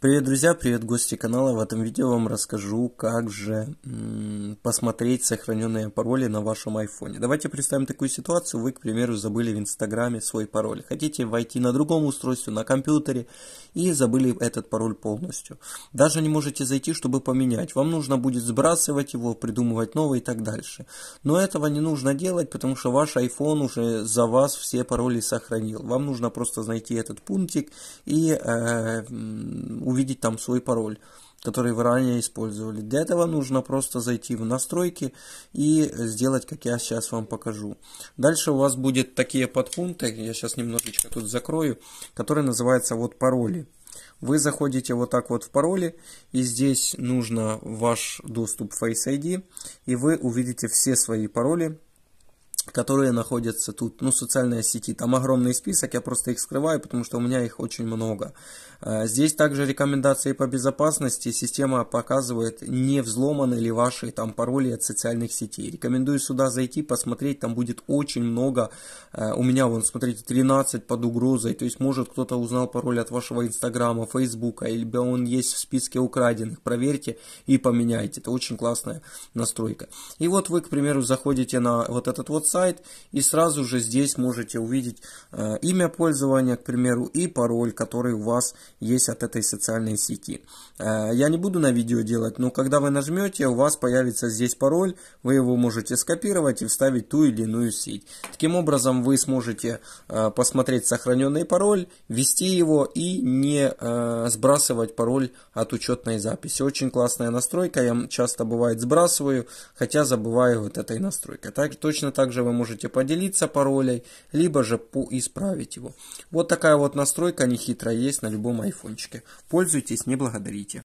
Привет, друзья, привет, гости канала. В этом видео вам расскажу, как же посмотреть сохраненные пароли на вашем айфоне. Давайте представим такую ситуацию. Вы, к примеру, забыли в Инстаграме свой пароль. Хотите войти на другом устройстве, на компьютере, и забыли этот пароль полностью. Даже не можете зайти, чтобы поменять. Вам нужно будет сбрасывать его, придумывать новый и так дальше. Но этого не нужно делать, потому что ваш iPhone уже за вас все пароли сохранил. Вам нужно просто найти этот пунктик и э, увидеть там свой пароль который вы ранее использовали. Для этого нужно просто зайти в настройки и сделать, как я сейчас вам покажу. Дальше у вас будет такие подпункты, я сейчас немножечко тут закрою, которые называются вот пароли. Вы заходите вот так вот в пароли, и здесь нужно ваш доступ Face ID, и вы увидите все свои пароли, которые находятся тут, ну, социальные сети. Там огромный список, я просто их скрываю, потому что у меня их очень много. А, здесь также рекомендации по безопасности. Система показывает, не взломаны ли ваши там пароли от социальных сетей. Рекомендую сюда зайти, посмотреть, там будет очень много. А, у меня, вон, смотрите, 13 под угрозой. То есть, может, кто-то узнал пароль от вашего Инстаграма, Фейсбука, либо он есть в списке украденных. Проверьте и поменяйте. Это очень классная настройка. И вот вы, к примеру, заходите на вот этот WhatsApp, сайт и сразу же здесь можете увидеть э, имя пользования, к примеру, и пароль, который у вас есть от этой социальной сети. Э, я не буду на видео делать, но когда вы нажмете, у вас появится здесь пароль, вы его можете скопировать и вставить ту или иную сеть. Таким образом, вы сможете э, посмотреть сохраненный пароль, ввести его и не сбрасывать пароль от учетной записи. Очень классная настройка, я часто бывает сбрасываю, хотя забываю вот этой настройкой. Так, точно так же вы вы можете поделиться паролей, либо же исправить его. Вот такая вот настройка нехитрая есть на любом айфончике. Пользуйтесь, не благодарите.